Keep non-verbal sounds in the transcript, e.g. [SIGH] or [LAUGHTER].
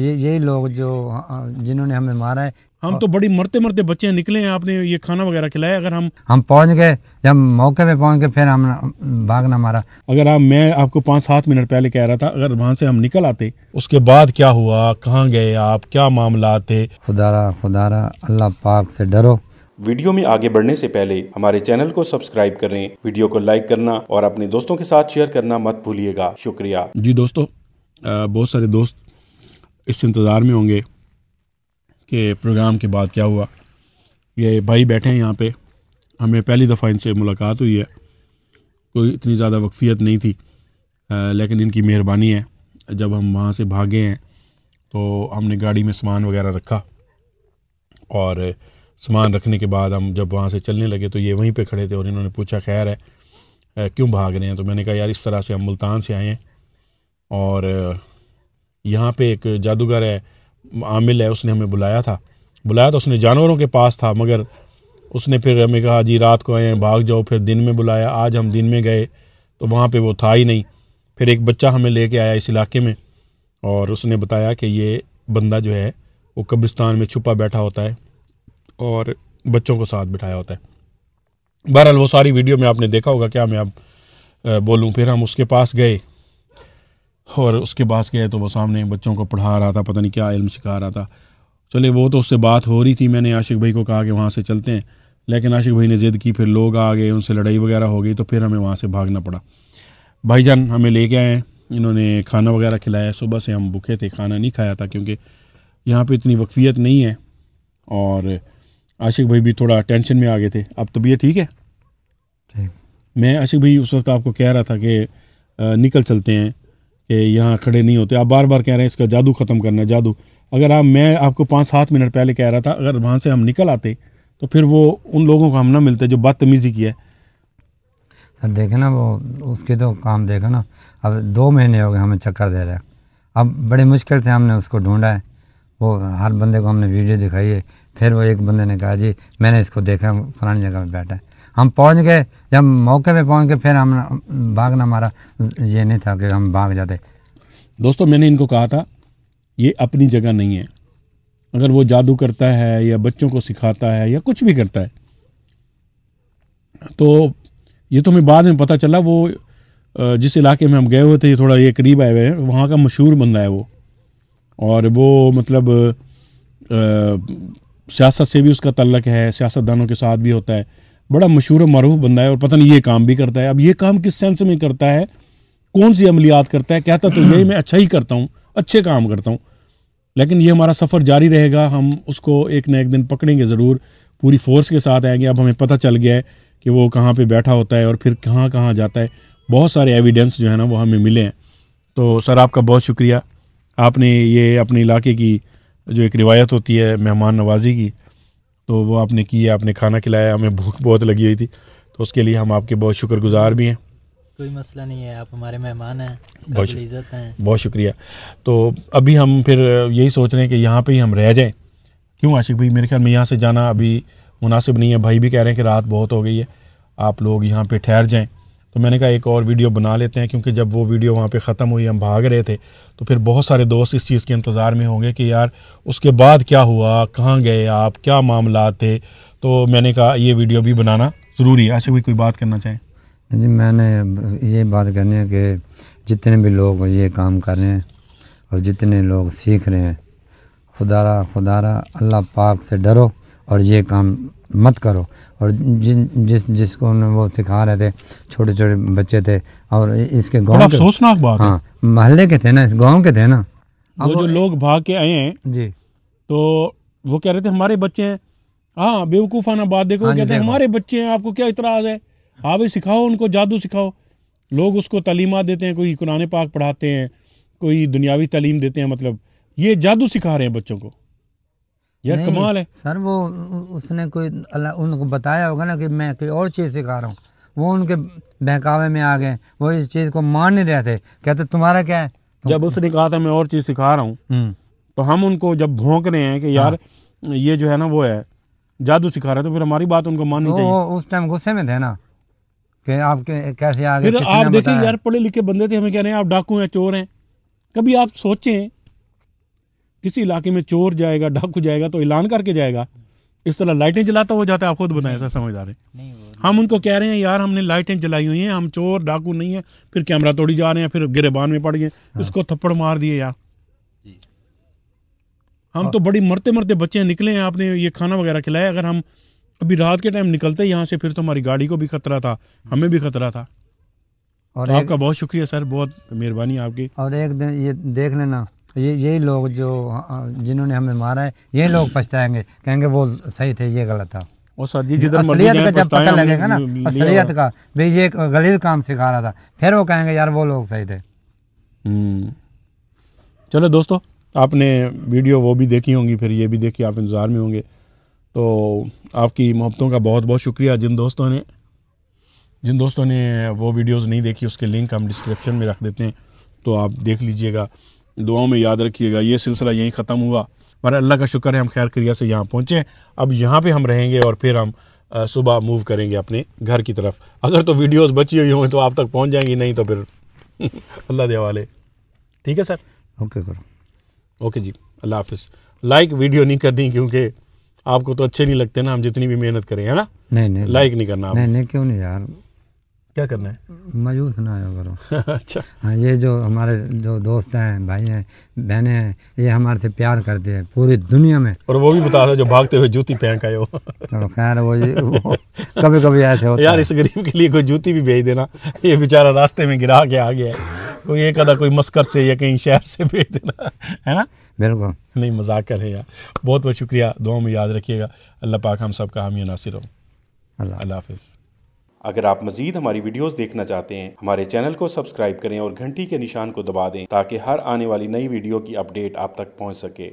ये यही लोग जो जिन्होंने हमें मारा है हम तो बड़ी मरते मरते बच्चे निकले हैं आपने ये खाना वगैरह खिलाया अगर हम हम पहुंच गए जब मौके पे पहुंच गए फिर हम भागना मारा अगर आप मैं आपको पाँच सात मिनट पहले कह रहा था अगर वहाँ से हम निकल आते उसके बाद क्या हुआ कहाँ गए आप क्या मामला थे खुदारा खुदारा अल्लाह पाक से डरो वीडियो में आगे बढ़ने से पहले हमारे चैनल को सब्सक्राइब करें वीडियो को लाइक करना और अपने दोस्तों के साथ शेयर करना मत भूलिएगा शुक्रिया जी दोस्तों बहुत सारे दोस्त इस इंतज़ार में होंगे कि प्रोग्राम के बाद क्या हुआ ये भाई बैठे हैं यहाँ पे हमें पहली दफ़ा इनसे मुलाकात हुई है कोई इतनी ज़्यादा वक्फियत नहीं थी आ, लेकिन इनकी मेहरबानी है जब हम वहाँ से भागे हैं तो हमने गाड़ी में सामान वगैरह रखा और सामान रखने के बाद हम जब वहाँ से चलने लगे तो ये वहीं पे खड़े थे और इन्होंने पूछा खैर है क्यों भाग रहे हैं तो मैंने कहा यार इस तरह से हम मुल्तान से आए हैं और यहाँ पे एक जादूगर है आमिल है उसने हमें बुलाया था बुलाया तो उसने जानवरों के पास था मगर उसने फिर हमें कहा जी रात को आए भाग जाओ फिर दिन में बुलाया आज हम दिन में गए तो वहाँ पर वो था ही नहीं फिर एक बच्चा हमें लेके आया इस इलाके में और उसने बताया कि ये बंदा जो है वो कब्रिस्तान में छुपा बैठा होता है और बच्चों को साथ बिठाया होता है बहरहाल वो सारी वीडियो में आपने देखा होगा क्या मैं अब बोलूँ फिर हम उसके पास गए और उसके पास गए तो वो सामने बच्चों को पढ़ा रहा था पता नहीं क्या इल्म सिखा रहा था चले वो तो उससे बात हो रही थी मैंने आशिक भाई को कहा कि वहाँ से चलते हैं लेकिन आशिक भाई ने ज़िद की फिर लोग आ गए उनसे लड़ाई वगैरह हो गई तो फिर हमें वहाँ से भागना पड़ा भाईजान हमें ले के आए इन्होंने खाना वगैरह खिलाया सुबह से हम भूखे थे खाना नहीं खाया था क्योंकि यहाँ पर इतनी वक्फियत नहीं है और आशिक भाई भी थोड़ा टेंशन में आ गए थे अब तबीयत ठीक है मैं आशिक भाई उस वक्त आपको कह रहा था कि निकल चलते हैं कि यहाँ खड़े नहीं होते आप बार बार कह रहे हैं इसका जादू ख़त्म करना है जादू अगर आप मैं आपको पाँच सात मिनट पहले कह रहा था अगर वहाँ से हम निकल आते तो फिर वो उन लोगों को हम ना मिलते जो बदतमीज़ी की है सर देखे ना वो उसके तो काम देखो ना अब दो महीने हो गए हमें चक्कर दे रहे हैं अब बड़े मुश्किल से हमने उसको ढूंढा है वो हर बंदे को हमने वीडियो दिखाई है फिर वो एक बंदे ने कहा जी मैंने इसको देखा फलानी जगह में बैठा है हम पहुंच गए जब मौके पे पहुंच के फिर हम भागना हमारा ये नहीं था कि हम भाग जाते दोस्तों मैंने इनको कहा था ये अपनी जगह नहीं है अगर वो जादू करता है या बच्चों को सिखाता है या कुछ भी करता है तो ये तो हमें बाद में पता चला वो जिस इलाके में हम गए हुए थे ये थोड़ा ये करीब आए हुए हैं वहाँ का मशहूर बंदा है वो और वो मतलब सियासत से भी उसका तल्लक है सियासतदानों के साथ भी होता है बड़ा मशहूर और मरूफ बंदा है और पता नहीं ये काम भी करता है अब ये काम किस सेंस में करता है कौन सी अमलियात करता है कहता तो यही मैं अच्छा ही करता हूँ अच्छे काम करता हूँ लेकिन ये हमारा सफ़र जारी रहेगा हम उसको एक ना एक दिन पकड़ेंगे ज़रूर पूरी फोर्स के साथ आएंगे अब हमें पता चल गया है कि वो कहाँ पर बैठा होता है और फिर कहाँ कहाँ जाता है बहुत सारे एविडेंस जो है ना वो हमें मिले हैं तो सर आपका बहुत शुक्रिया आपने ये अपने इलाके की जो एक रिवायत होती है मेहमान नवाजी की तो वो आपने किया आपने खाना खिलाया हमें भूख बहुत लगी हुई थी तो उसके लिए हम आपके बहुत शुक्रगुजार भी हैं कोई मसला नहीं है आप हमारे मेहमान हैं बहुत इज़्ज़त हैं बहुत शुक्रिया तो अभी हम फिर यही सोच रहे हैं कि यहाँ पे ही हम रह जाएं क्यों आशिक भाई मेरे ख्याल में यहाँ से जाना अभी मुनासिब नहीं है भाई भी कह रहे हैं कि रात बहुत हो गई है आप लोग यहाँ पर ठहर जाएँ तो मैंने कहा एक और वीडियो बना लेते हैं क्योंकि जब वो वीडियो वहाँ पे ख़त्म हुई हम भाग रहे थे तो फिर बहुत सारे दोस्त इस चीज़ के इंतज़ार में होंगे कि यार उसके बाद क्या हुआ कहाँ गए आप क्या मामला थे तो मैंने कहा ये वीडियो भी बनाना ज़रूरी है ऐसे अच्छा, कोई कोई बात करना चाहें जी मैंने ये बात करनी है कि जितने भी लोग ये काम कर रहे हैं और जितने लोग सीख रहे हैं खुदारा खुदारा अल्लाह पाक से डरो और ये काम मत करो और जिन जिस जिसको वो सिखा रहे थे छोटे छोटे बच्चे थे और इसके गाँव सोचना बात हाँ मोहल्ले के थे ना इस गाँव के थे ना वो जो लोग भाग के आए हैं जी तो वो कह रहे थे हमारे बच्चे हैं हाँ बेवकूफाना बात देखो हाँ, कहते हैं हमारे बच्चे हैं आपको क्या इतराज़ है आप हाँ ही सिखाओ उनको जादू सिखाओ लोग उसको तलीमा देते हैं कोई कुरान पाक पढ़ाते हैं कोई दुनियावी तलीम देते हैं मतलब ये जादू सिखा रहे हैं बच्चों को यार कमाल है सर वो उसने कोई अल्लाह उनको बताया होगा ना कि मैं कोई और चीज़ सिखा रहा हूँ वो उनके बहकावे में आ गए वो इस चीज़ को मान नहीं रहे थे कहते तुम्हारा क्या है तो जब उसने कहा था मैं और चीज़ सिखा रहा हूँ हम्म। तो हम उनको जब भोंक रहे हैं कि हाँ। यार ये जो है ना वो है जादू सिखा रहा है तो फिर हमारी बात उनको माननी तो चाहिए उस टाइम गुस्से में थे ना कि आप कैसे आ गए फिर आप देखिए यार पढ़े लिखे बंदे थे हमें कह रहे हैं आप डाकू हैं चोर हैं कभी आप सोचें किसी इलाके में चोर जाएगा डाकू जाएगा तो ऐलान करके जाएगा इस तरह लाइटें जलाता हो जाता है आप खुद बताएं ऐसा समझदार है हम उनको कह रहे हैं यार हमने लाइटें जलाई हुई हैं हम चोर डाकू नहीं है फिर कैमरा तोड़ी जा रहे हैं फिर गिरेबान में पड़ गए इसको हाँ। थप्पड़ मार दिए यार हम तो हाँ। बड़ी मरते मरते बच्चे निकले हैं आपने ये खाना वगैरह खिलाया अगर हम अभी रात के टाइम निकलते यहाँ से फिर तो हमारी गाड़ी को भी खतरा था हमें भी खतरा था और तो आपका बहुत शुक्रिया सर बहुत मेहरबानी आपकी और एक दिन ये देख लेना ये यही लोग जो जिन्होंने हमें मारा है यही लोग पछताएंगे कहेंगे वो सही थे ये गलत था असलियत का जब पता लगेगा ना असलियत का भाई ये गलत काम सिखा रहा था फिर वो कहेंगे यार वो लोग सही थे हम्म। चलो दोस्तों आपने वीडियो वो भी देखी होंगी फिर ये भी देखी आप इंतज़ार में होंगे तो आपकी मोहब्बतों का बहुत बहुत शुक्रिया जिन दोस्तों ने जिन दोस्तों ने वो वीडियोस नहीं देखी उसके लिंक हम डिस्क्रिप्शन में रख देते हैं तो आप देख लीजिएगा दुआओं में याद रखिएगा ये सिलसिला यहीं ख़त्म हुआ मगर अल्लाह का शुक्र है हम खैर क्रिया से यहाँ पहुँचे अब यहाँ पर हम रहेंगे और फिर हम सुबह मूव करेंगे अपने घर की तरफ अगर तो वीडियोस बची हुई हों तो आप तक पहुँच जाएंगी नहीं तो फिर [LAUGHS] अल्लाह दे वाले ठीक है सर ओके सर ओके जी अल्लाह हाफिज़ लाइक वीडियो नहीं करनी क्योंकि आपको तो अच्छे नहीं लगते ना हम जितनी भी मेहनत करें है ना नहीं नहीं लाइक नहीं करना नहीं नहीं क्यों नहीं यार क्या करना है मायूस ना हो करो [LAUGHS] अच्छा हाँ ये जो हमारे जो दोस्त हैं भाई हैं बहनें हैं ये हमारे से प्यार करते हैं पूरी दुनिया में और वो भी बता रहे जो भागते हुए जूती फेंक आए हो तो खैर वो, वो कभी कभी ऐसे होता यार इस गरीब के लिए कोई जूती भी भेज देना ये बेचारा रास्ते में गिरा के आ गया कोई एक आधा कोई मस्कत से या कहीं शहर से भेज देना है ना बिल्कुल नहीं मजाक कर है यार बहुत बहुत शुक्रिया दुआ में याद रखिएगा अल्लाह पाक हम सबका हामी नासिर हो अल्लाह हाफिज़ अगर आप मजीद हमारी वीडियोस देखना चाहते हैं हमारे चैनल को सब्सक्राइब करें और घंटी के निशान को दबा दें ताकि हर आने वाली नई वीडियो की अपडेट आप तक पहुंच सके